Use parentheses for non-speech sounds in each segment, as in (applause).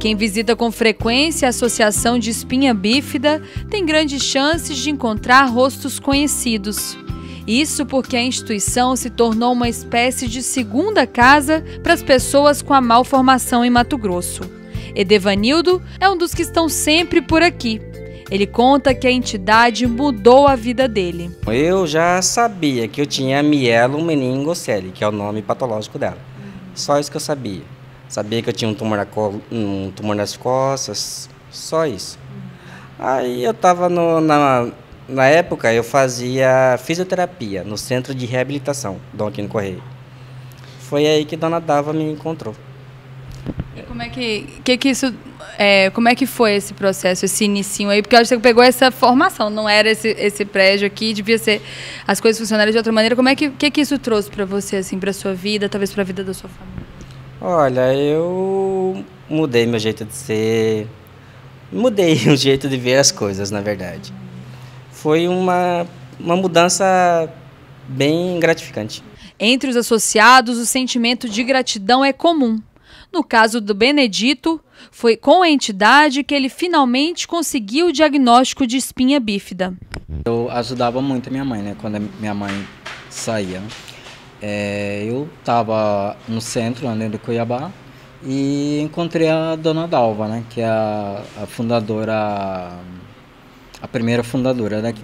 Quem visita com frequência a Associação de Espinha Bífida tem grandes chances de encontrar rostos conhecidos. Isso porque a instituição se tornou uma espécie de segunda casa para as pessoas com a malformação em Mato Grosso. Edevanildo é um dos que estão sempre por aqui. Ele conta que a entidade mudou a vida dele. Eu já sabia que eu tinha mielo meningocele, que é o nome patológico dela. Só isso que eu sabia. Sabia que eu tinha um tumor, na um tumor nas costas, só isso. Aí eu estava na, na época, eu fazia fisioterapia no centro de reabilitação, Dom Aquino Correia. Foi aí que Dona Dava me encontrou. Como é que, que, que isso, é, como é que foi esse processo, esse início aí? Porque eu acho que você pegou essa formação, não era esse, esse prédio aqui, devia ser as coisas funcionarem de outra maneira. Como é que, que, que isso trouxe para você, assim, para sua vida, talvez para a vida da sua família? Olha, eu mudei meu jeito de ser, mudei (laughs) o jeito de ver as coisas, na verdade. Foi uma, uma mudança bem gratificante. Entre os associados, o sentimento de gratidão é comum. No caso do Benedito, foi com a entidade que ele finalmente conseguiu o diagnóstico de espinha bífida. Eu ajudava muito a minha mãe, né, quando minha mãe saía. É, eu estava no centro, andando né, de Cuiabá, e encontrei a dona Dalva, né, que é a, a fundadora, a primeira fundadora daqui.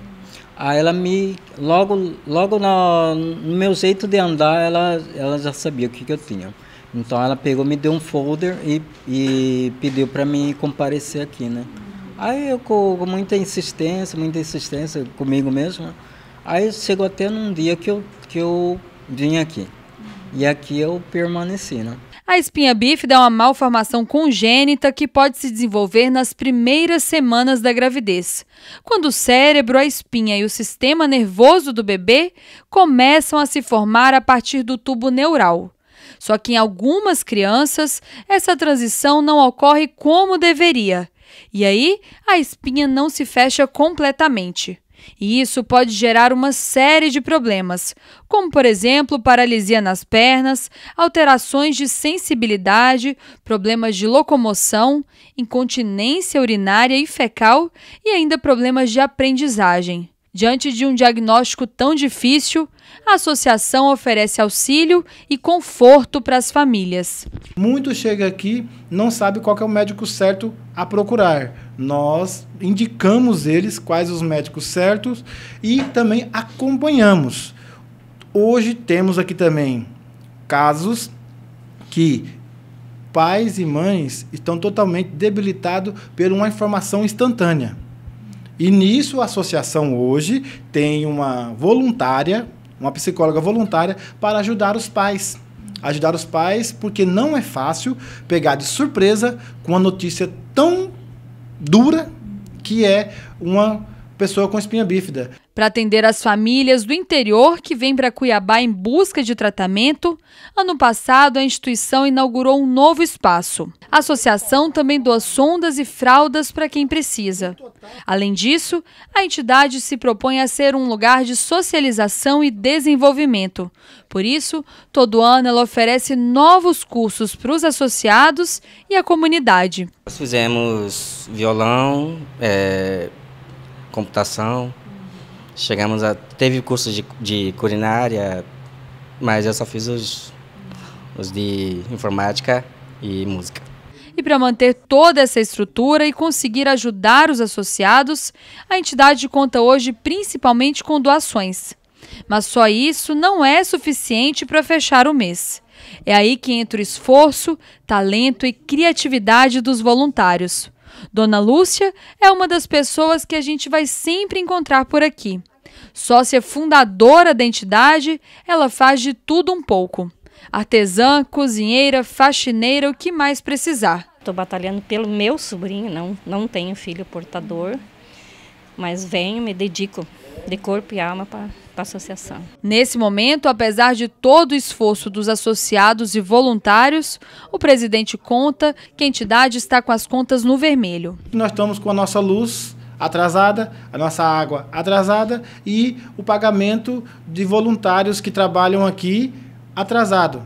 Aí ela me, logo, logo na, no meu jeito de andar, ela, ela já sabia o que, que eu tinha. Então ela pegou, me deu um folder e, e pediu para me comparecer aqui, né. Aí eu com, com muita insistência, muita insistência comigo mesmo, né. aí chegou até num dia que eu, que eu vim aqui. E aqui eu permaneci, né? A espinha bífida é uma malformação congênita que pode se desenvolver nas primeiras semanas da gravidez, quando o cérebro, a espinha e o sistema nervoso do bebê começam a se formar a partir do tubo neural. Só que em algumas crianças, essa transição não ocorre como deveria. E aí, a espinha não se fecha completamente. E isso pode gerar uma série de problemas, como, por exemplo, paralisia nas pernas, alterações de sensibilidade, problemas de locomoção, incontinência urinária e fecal e ainda problemas de aprendizagem. Diante de um diagnóstico tão difícil, a associação oferece auxílio e conforto para as famílias. Muito chega aqui, não sabe qual é o médico certo a procurar. Nós indicamos eles quais os médicos certos e também acompanhamos. Hoje temos aqui também casos que pais e mães estão totalmente debilitados por uma informação instantânea. E nisso a associação hoje tem uma voluntária, uma psicóloga voluntária, para ajudar os pais. Ajudar os pais, porque não é fácil pegar de surpresa com uma notícia tão dura que é uma pessoa com espinha bífida. Para atender as famílias do interior que vêm para Cuiabá em busca de tratamento, ano passado a instituição inaugurou um novo espaço. A associação também doa sondas e fraldas para quem precisa. Além disso, a entidade se propõe a ser um lugar de socialização e desenvolvimento. Por isso, todo ano ela oferece novos cursos para os associados e a comunidade. Nós fizemos violão, é computação. Chegamos a. Teve cursos de, de culinária, mas eu só fiz os, os de informática e música. E para manter toda essa estrutura e conseguir ajudar os associados, a entidade conta hoje principalmente com doações. Mas só isso não é suficiente para fechar o mês. É aí que entra o esforço, talento e criatividade dos voluntários. Dona Lúcia é uma das pessoas que a gente vai sempre encontrar por aqui. Sócia fundadora da entidade, ela faz de tudo um pouco. Artesã, cozinheira, faxineira, o que mais precisar. Estou batalhando pelo meu sobrinho, não, não tenho filho portador, mas venho, me dedico de corpo e alma para associação. Nesse momento, apesar de todo o esforço dos associados e voluntários, o presidente conta que a entidade está com as contas no vermelho. Nós estamos com a nossa luz atrasada, a nossa água atrasada e o pagamento de voluntários que trabalham aqui atrasado.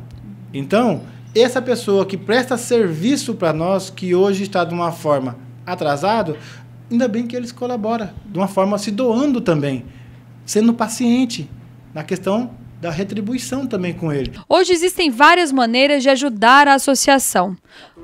Então, essa pessoa que presta serviço para nós, que hoje está de uma forma atrasado, ainda bem que eles colaboram, de uma forma se doando também sendo paciente na questão da retribuição também com ele. Hoje existem várias maneiras de ajudar a associação,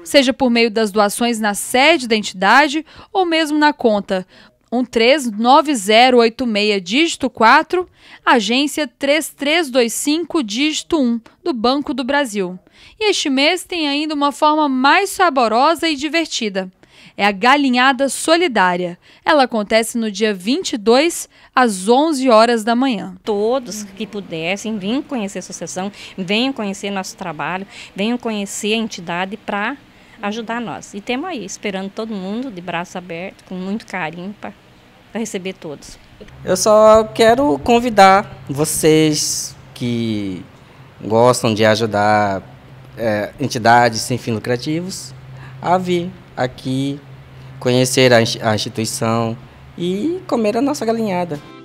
seja por meio das doações na sede da entidade ou mesmo na conta. 139086, dígito 4, agência 3325, dígito 1, do Banco do Brasil. E este mês tem ainda uma forma mais saborosa e divertida é a Galinhada Solidária. Ela acontece no dia 22 às 11 horas da manhã. Todos que pudessem, venham conhecer a associação, venham conhecer nosso trabalho, venham conhecer a entidade para ajudar nós. E temos aí, esperando todo mundo de braço aberto, com muito carinho para receber todos. Eu só quero convidar vocês que gostam de ajudar é, entidades sem fins lucrativos a vir aqui, conhecer a, a instituição e comer a nossa galinhada.